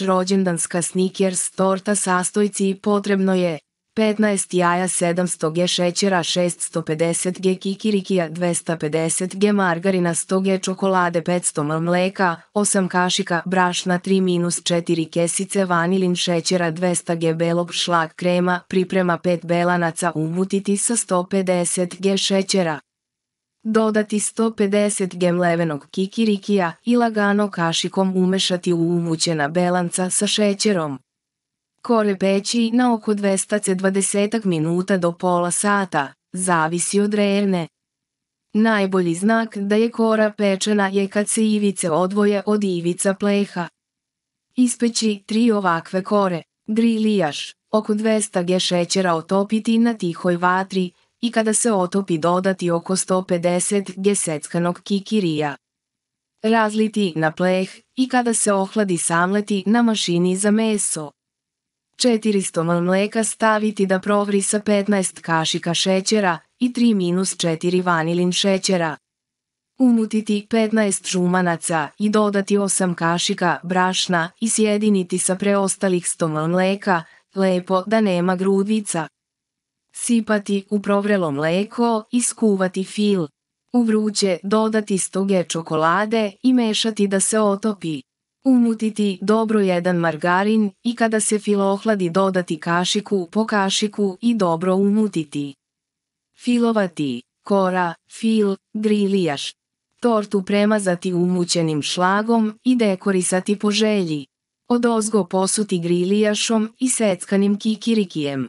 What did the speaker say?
ponuđač rođendanska snikers torta sastojci i potrebno je 15 jaja 700 g šećera 650 g kikirikija 250 g margarina 100 g čokolade 500 ml mleka 8 kašika brašna 3 4 kesice vanilin šećera 200 g belog šlag krema priprema 5 belanaca umutiti sa 150 g šećera Dodati 150 g mlevenog kikirikija i lagano kašikom umešati u umućena belanca sa šećerom. Kore peći na oko 220 minuta do pola sata, zavisi od rerne. Najbolji znak da je kora pečena je kad se ivice odvoje od ivica pleha. Ispeći tri ovakve kore, grilijaš, oko 200 g šećera otopiti na tihoj vatri, i kada se otopi dodati oko 150 g seckanog kikirija. Razliti na pleh i kada se ohladi samleti na mašini za meso. 400 ml mleka staviti da provri sa 15 kašika šećera i 3 minus 4 vanilin šećera. Umutiti 15 žumanaca i dodati 8 kašika brašna i sjediniti sa preostalih 100 ml mleka, lepo da nema grudvica. Sipati u provrelo mleko i skuvati fil. U vruće dodati stoge čokolade i mešati da se otopi. Umutiti dobro jedan margarin i kada se fil ohladi dodati kašiku po kašiku i dobro umutiti. Filovati, kora, fil, grilijaš. Tortu premazati umućenim šlagom i dekorisati po želji. Odozgo posuti grilijašom i seckanim kikirikijem.